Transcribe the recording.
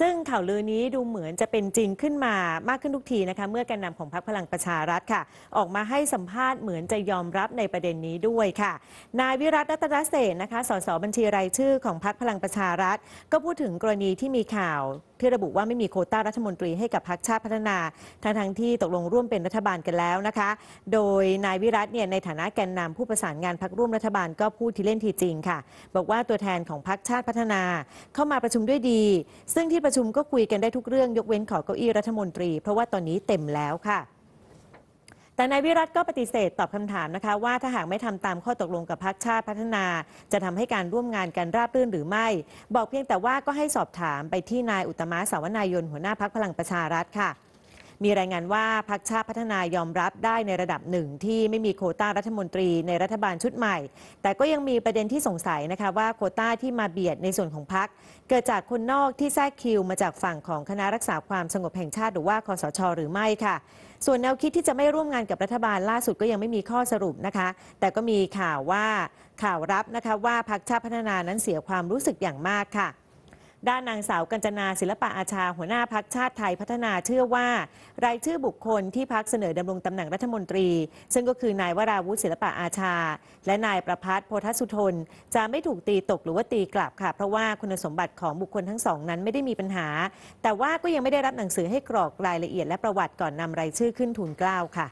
ซึ่งข่าวลือนี้ดูเหมือนจะเป็นจริงขึ้นมามากขึ้นทุกทีนะคะเมื่อการนำของพรรคพลังประชารัฐค่ะ ออกมาให้สัมภาษณ์เหมือนจะยอมรับในประเด็นนี้ด้วยค่ะ นายวิรัตรัตนเสนนะคะสสบัญชีรายชื่อของพรรคพลังประชารัฐก็พูดถึงกรณีที่มีข่าวที่ระบุว่าไม่มีโคต้ารัฐมนตรีให้กับพรรคชาติพัฒนา ทั้งๆั้งที่ตกลงร่วมเป็นรัฐบาลกันแล้วนะคะ โดยนายวิรัตเนี่ยในฐานะแกนนำผู้ประสานงานพรรคร่วมรัฐบาลก็พูดทีเล่นทีจริงค่ะ บอกว่าตัวแทนของพรรคชาติพัฒนา เข้ามาประชุมด้วยดี ซึ่งที่ประชุมก็คุยกันได้ทุกเรื่อง ยกเว้นขอเก้าอี้รัฐมนตรี เพราะว่าตอนนี้เต็มแล้วค่ะแต่นายวิรัตก็ปฏิเสธตอบคำถามนะคะ ว่าถ้าหากไม่ทำตามข้อตกลงกับพรรคชาติพัฒนา จะทำให้การร่วมงานกันราบรื่นหรือไม่ บอกเพียงแต่ว่าก็ให้สอบถามไปที่นายอุตมะสาวนายน หัวหน้าพักพลังประชารัฐค่ะมีรายงานว่าพรรคชาติพัฒนายอมรับได้ในระดับหนึ่งที่ไม่มีโคต้ารัฐมนตรีในรัฐบาลชุดใหม่ แต่ก็ยังมีประเด็นที่สงสัยนะคะว่าโคต้าที่มาเบียดในส่วนของพรรคเกิดจากคนนอกที่แทรกคิว มาจากฝั่งของคณะรักษาความสงบแห่งชาติหรือว่าคอสชหรือไม่ค่ะ ส่วนแนวคิดที่จะไม่ร่วมงานกับรัฐบาลล่าสุดก็ยังไม่มีข้อสรุปนะคะ แต่ก็มีข่าวว่าข่าวรับนะคะว่าพรรคชาติพัฒนานั้นเสียความรู้สึกอย่างมากค่ะด้านนางสาวกัญจนาศิลปะอาชา หัวหน้าพักชาติไทยพัฒนาเชื่อว่ารายชื่อบุคคลที่พักเสนอดำรงตำแหน่งรัฐมนตรี ซึ่งก็คือนายวราวุฒิศิลปะอาชา และนายประพัฒน์โพธสุทน จะไม่ถูกตีตกหรือว่าตีกลับค่ะ เพราะว่าคุณสมบัติของบุคคลทั้งสองนั้นไม่ได้มีปัญหา แต่ว่าก็ยังไม่ได้รับหนังสือให้กรอกรายละเอียด และประวัติก่อนนำรายชื่อขึ้นทูลเกล้าค่ะ